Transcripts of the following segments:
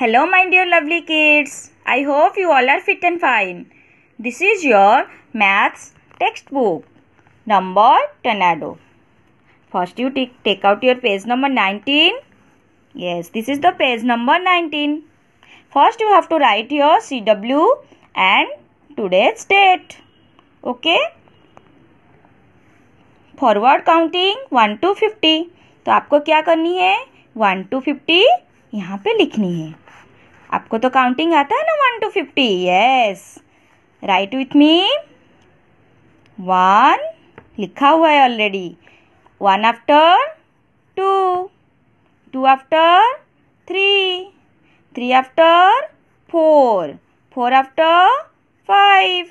Hello my dear lovely kids I hope you all are fit and fine this is your maths text book number tornado first you take take out your page number nineteen yes this is the page number nineteen first you have to write your C W and today state okay forward counting one to fifty तो आपको क्या करनी है one to fifty यहाँ पे लिखनी है आपको तो काउंटिंग आता है ना one to fifty yes write with me one लिखा हुआ है already one after two two after three three after four four after five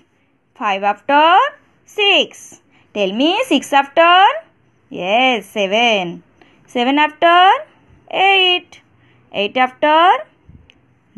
five after six tell me six after yes seven seven after eight eight after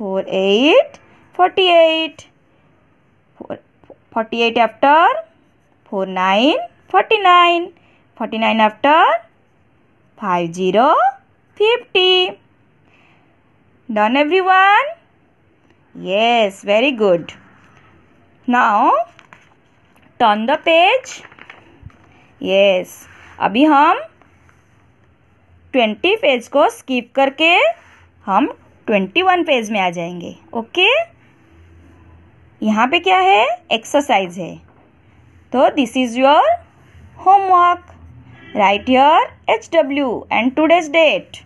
four eight forty eight forty eight after four nine forty nine forty nine after five zero fifty done everyone yes very good now turn the page yes अभी हम twenty page को skip करके हम twenty one page में आ जाएंगे okay यहाँ पे क्या है एक्सरसाइज है तो this is your homework write your H W and today's date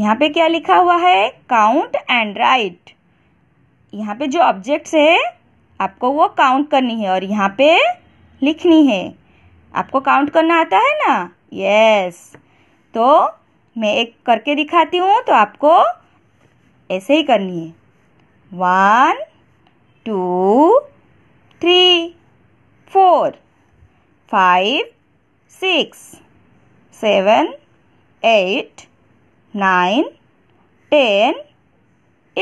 यहाँ पे क्या लिखा हुआ है काउंट एंड राइट यहाँ पे जो ऑब्जेक्ट्स है आपको वो काउंट करनी है और यहाँ पे लिखनी है आपको काउंट करना आता है ना यस yes. तो मैं एक करके दिखाती हूँ तो आपको ऐसे ही करनी है one two three four five six seven eight nine ten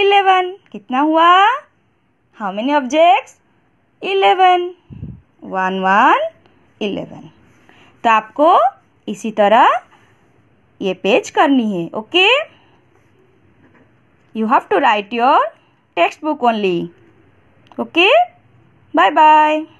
eleven कितना हुआ how many objects eleven one one eleven तो आपको इसी तरह ये पेज करनी है okay you have to write your text book only okay bye bye